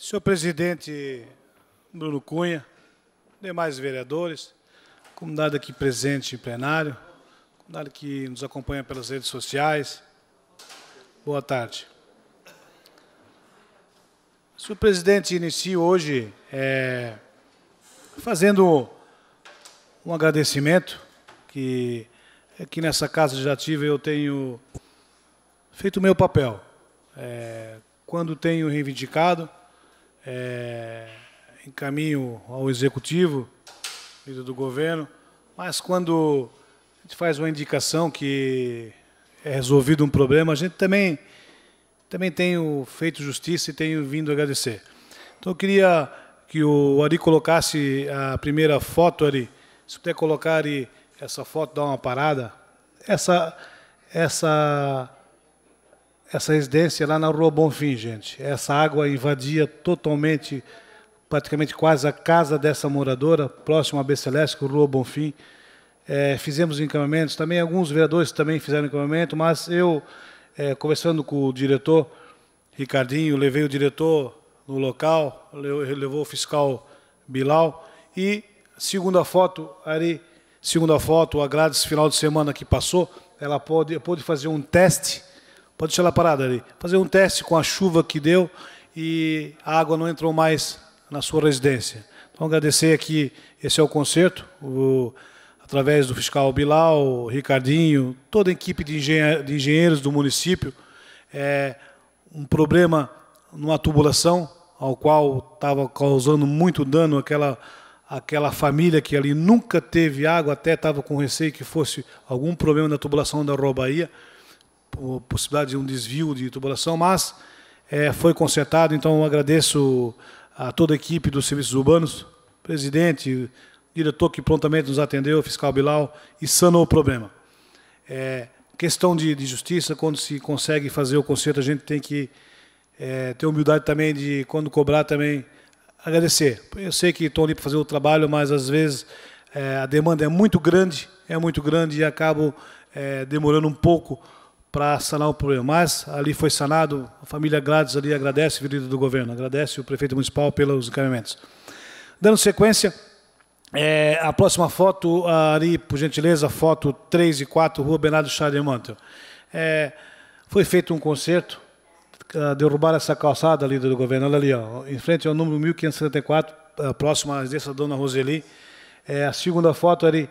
Senhor presidente Bruno Cunha, demais vereadores, comunidade aqui presente em plenário, comunidade que nos acompanha pelas redes sociais, boa tarde. Senhor presidente, inicio hoje é, fazendo um agradecimento que aqui é nessa Casa Legislativa eu tenho feito o meu papel. É, quando tenho reivindicado, é, caminho ao executivo do governo, mas quando a gente faz uma indicação que é resolvido um problema, a gente também também tenho feito justiça e tem vindo agradecer. Então eu queria que o Ari colocasse a primeira foto, Ari. Se puder colocar Ari, essa foto, dá uma parada. Essa, essa essa residência lá na Rua Bonfim, gente. Essa água invadia totalmente, praticamente quase a casa dessa moradora, próximo à Beceleste, Rua Bonfim. É, fizemos encaminhamentos, também alguns vereadores também fizeram encaminhamento, mas eu, é, conversando com o diretor, Ricardinho, levei o diretor no local, levou o fiscal Bilal, e segunda foto, Ari, segunda foto, a Grades, final de semana que passou, ela pôde, pôde fazer um teste Pode deixar ela parada ali. Fazer um teste com a chuva que deu e a água não entrou mais na sua residência. Então, agradecer aqui, esse é o concerto, o, através do fiscal Bilal, Ricardinho, toda a equipe de, engenhe de engenheiros do município. É, um problema numa tubulação, ao qual estava causando muito dano aquela aquela família que ali nunca teve água, até estava com receio que fosse algum problema na tubulação da Robaía possibilidade de um desvio de tubulação, mas é, foi consertado, então agradeço a toda a equipe dos serviços urbanos, presidente, diretor que prontamente nos atendeu, fiscal Bilal, e sanou o problema. É, questão de, de, justiça, quando se consegue fazer o conserto, a gente tem que é, ter humildade também de, quando cobrar, também agradecer. Eu sei que estou ali para fazer o trabalho, mas às vezes é, a demanda é muito grande, é muito grande e acabo é, demorando um pouco para sanar o problema. Mas ali foi sanado, a família Grades ali agradece, virida do governo, agradece o prefeito municipal pelos encaminhamentos. Dando sequência, é, a próxima foto, ali, por gentileza, foto 3 e 4, Rua Bernardo Charlemantel. É, foi feito um concerto, ah, derrubaram essa calçada ali do governo, olha ali, ó, em frente ao número 1574, ah, próximo à residência da Dona Roseli. É, a segunda foto ali,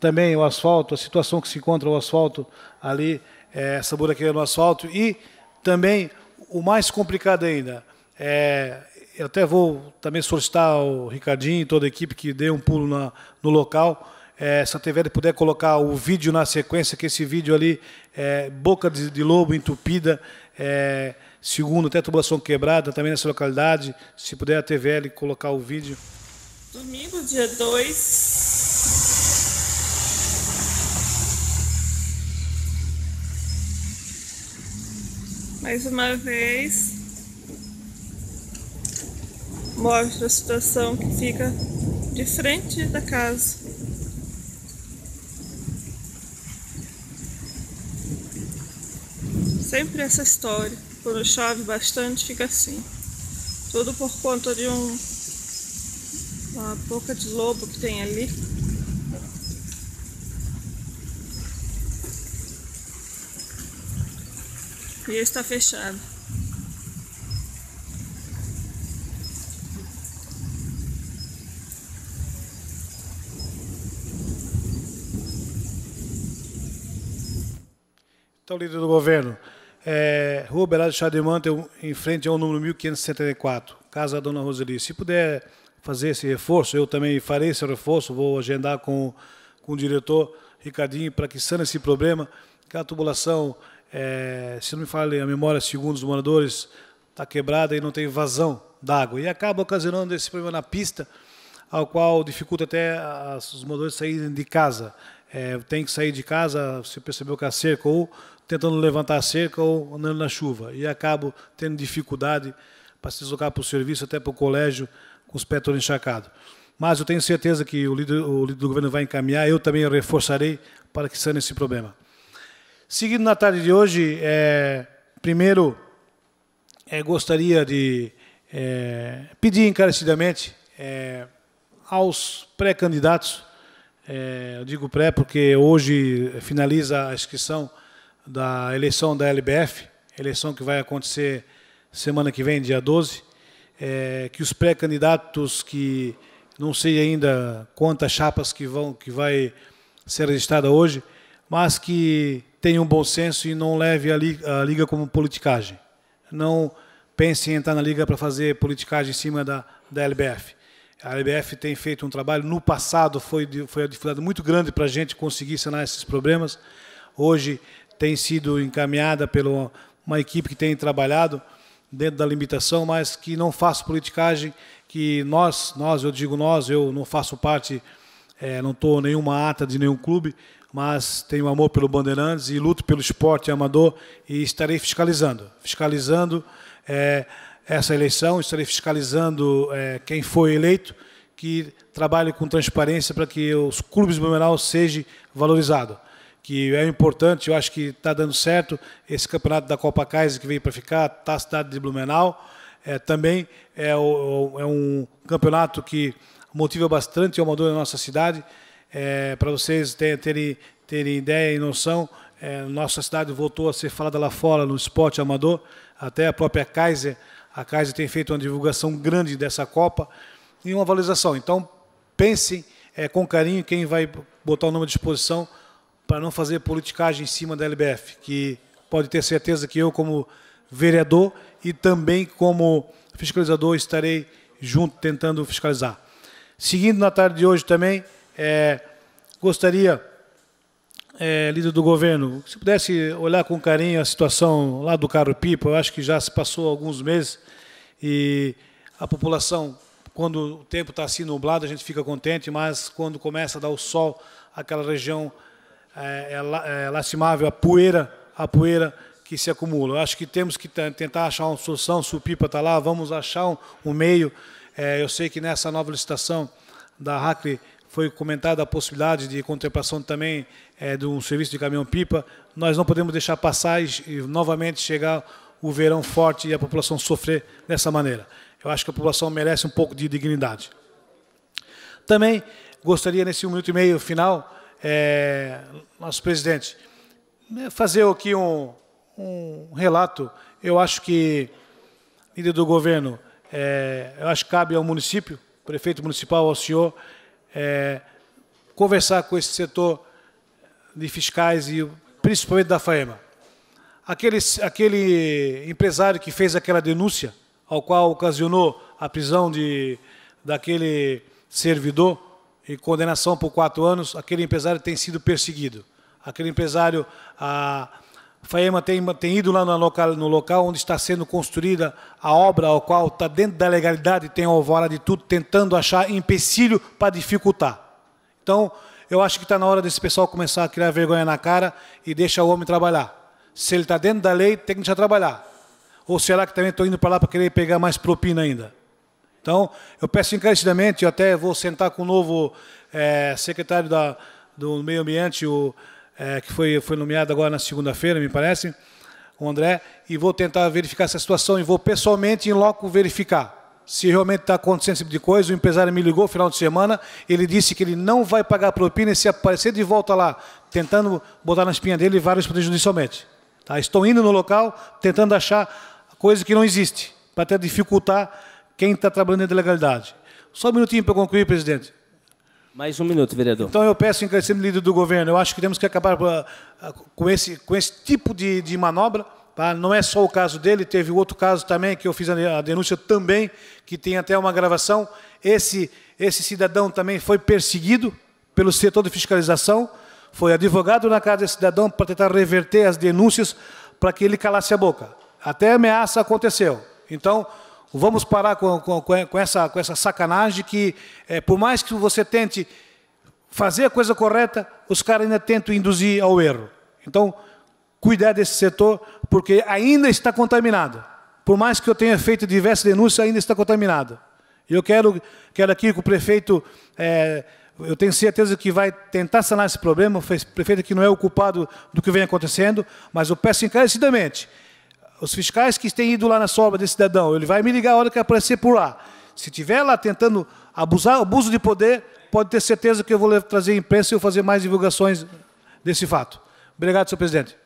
também o asfalto, a situação que se encontra o asfalto ali é, essa buraqueira é no asfalto e também o mais complicado ainda, é, eu até vou também solicitar o Ricardinho e toda a equipe que dê um pulo na, no local. É, se a TV puder colocar o vídeo na sequência, que esse vídeo ali é boca de, de lobo entupida, é, segundo até tubulação quebrada também nessa localidade. Se puder a TVL colocar o vídeo. Domingo, dia 2 mais uma vez mostra a situação que fica de frente da casa. Sempre essa história, quando chove bastante fica assim. Tudo por conta de um, uma boca de lobo que tem ali. E está fechado. Então, líder do governo, é, Rua Beirado de Chademanta, em frente ao número 1574, Casa da Dona Roseli. Se puder fazer esse reforço, eu também farei esse reforço, vou agendar com, com o diretor Ricardinho para que sane esse problema, que a tubulação é, se não me falha a memória, segundo os moradores, está quebrada e não tem vazão d'água. E acaba ocasionando esse problema na pista, ao qual dificulta até os moradores saírem de casa. É, tem que sair de casa, se percebeu que a cerca, ou tentando levantar a cerca, ou andando na chuva. E acabo tendo dificuldade para se deslocar para o serviço, até para o colégio, com os pés todos encharcados. Mas eu tenho certeza que o líder, o líder do governo vai encaminhar, eu também reforçarei para que sane esse problema. Seguindo na tarde de hoje, é, primeiro é, gostaria de é, pedir encarecidamente é, aos pré-candidatos, é, eu digo pré porque hoje finaliza a inscrição da eleição da LBF, eleição que vai acontecer semana que vem, dia 12, é, que os pré-candidatos que não sei ainda quantas chapas que vão que vai ser registrada hoje, mas que tenha um bom senso e não leve a liga, a liga como politicagem. Não pense em entrar na liga para fazer politicagem em cima da, da LBF. A LBF tem feito um trabalho, no passado foi, foi a dificuldade muito grande para a gente conseguir sanar esses problemas. Hoje tem sido encaminhada pela uma equipe que tem trabalhado dentro da limitação, mas que não faz politicagem, que nós, nós eu digo nós, eu não faço parte, é, não estou nenhuma ata de nenhum clube, mas tenho amor pelo Bandeirantes e luto pelo esporte amador e estarei fiscalizando, fiscalizando é, essa eleição, estarei fiscalizando é, quem foi eleito, que trabalhe com transparência para que os clubes de Blumenau sejam valorizados que é importante, eu acho que está dando certo esse campeonato da Copa Kaiser que veio para ficar, está a cidade de Blumenau, é, também é, o, é, um campeonato que motiva bastante o amador da nossa cidade, é, Para vocês terem, terem ideia e noção, é, nossa cidade voltou a ser falada lá fora no esporte amador, até a própria Kaiser. A Kaiser tem feito uma divulgação grande dessa Copa e uma valorização. Então, pensem é, com carinho quem vai botar o nome à disposição para não fazer politicagem em cima da LBF, que pode ter certeza que eu, como vereador e também como fiscalizador, estarei junto tentando fiscalizar. Seguindo na tarde de hoje também, é, gostaria, é, líder do governo, se pudesse olhar com carinho a situação lá do Caro Pipa, eu acho que já se passou alguns meses e a população, quando o tempo está assim nublado, a gente fica contente, mas quando começa a dar o sol, aquela região é, é, é lastimável, a poeira, a poeira que se acumula. Eu acho que temos que tentar achar uma solução, se o Pipa está lá, vamos achar um, um meio. É, eu sei que nessa nova licitação da Hackley foi comentada a possibilidade de contemplação também é, de um serviço de caminhão-pipa. Nós não podemos deixar passar e, novamente chegar o verão forte e a população sofrer dessa maneira. Eu acho que a população merece um pouco de dignidade. Também gostaria, nesse minuto e meio final, é, nosso presidente, eh, fazer aqui um, um relato. Eu acho que, líder do governo, é, eu acho que cabe ao município, prefeito municipal, ao senhor, é, conversar com esse setor de fiscais e principalmente da FAEMA. Aquele, aquele empresário que fez aquela denúncia, ao qual ocasionou a prisão de, daquele servidor e condenação por quatro anos, aquele empresário tem sido perseguido. Aquele empresário, a FAEMA tem, tem ido lá no local, no local onde está sendo construída a obra, ao qual está dentro da legalidade, tem alvora de tudo, tentando achar empecilho para dificultar. Então, eu acho que está na hora desse pessoal começar a criar vergonha na cara e deixar o homem trabalhar. Se ele está dentro da lei, tem que deixar trabalhar. Ou será que também estou indo para lá para querer pegar mais propina ainda? Então, eu peço encarecidamente, eu até vou sentar com o novo é, secretário da, do Meio Ambiente, o é, que foi, foi nomeado agora na segunda-feira, me parece, o André, e vou tentar verificar essa situação e vou pessoalmente, em loco, verificar se realmente está acontecendo esse tipo de coisa. O empresário me ligou no final de semana, ele disse que ele não vai pagar propina e se aparecer de volta lá, tentando botar na espinha dele vários prejudicialmente. Tá? Estou indo no local tentando achar coisa que não existe, para até dificultar quem está trabalhando dentro da legalidade. Só um minutinho para concluir, presidente. Mais um minuto, vereador. Então eu peço, encarecidamente, líder do governo, eu acho que temos que acabar ah, com esse, com esse tipo de, de manobra. Tá? Não é só o caso dele, teve outro caso também, que eu fiz a denúncia também, que tem até uma gravação. Esse, esse cidadão também foi perseguido pelo setor de fiscalização, foi advogado na casa desse cidadão para tentar reverter as denúncias para que ele calasse a boca. Até ameaça aconteceu. Então, Vamos parar com, com, com essa, com essa sacanagem que, é, por mais que você tente fazer a coisa correta, os caras ainda tentam induzir ao erro. Então, cuidar desse setor, porque ainda está contaminado. Por mais que eu tenha feito diversas denúncias, ainda está contaminado. Eu quero, quero aqui que o prefeito... É, eu tenho certeza que vai tentar sanar esse problema. O prefeito que não é o culpado do que vem acontecendo, mas eu peço encarecidamente os fiscais que têm ido lá na sobra desse cidadão, ele vai me ligar a hora que aparecer por lá. Se estiver lá tentando abusar, abuso de poder, pode ter certeza que eu vou trazer imprensa e eu fazer mais divulgações desse fato. Obrigado, senhor presidente.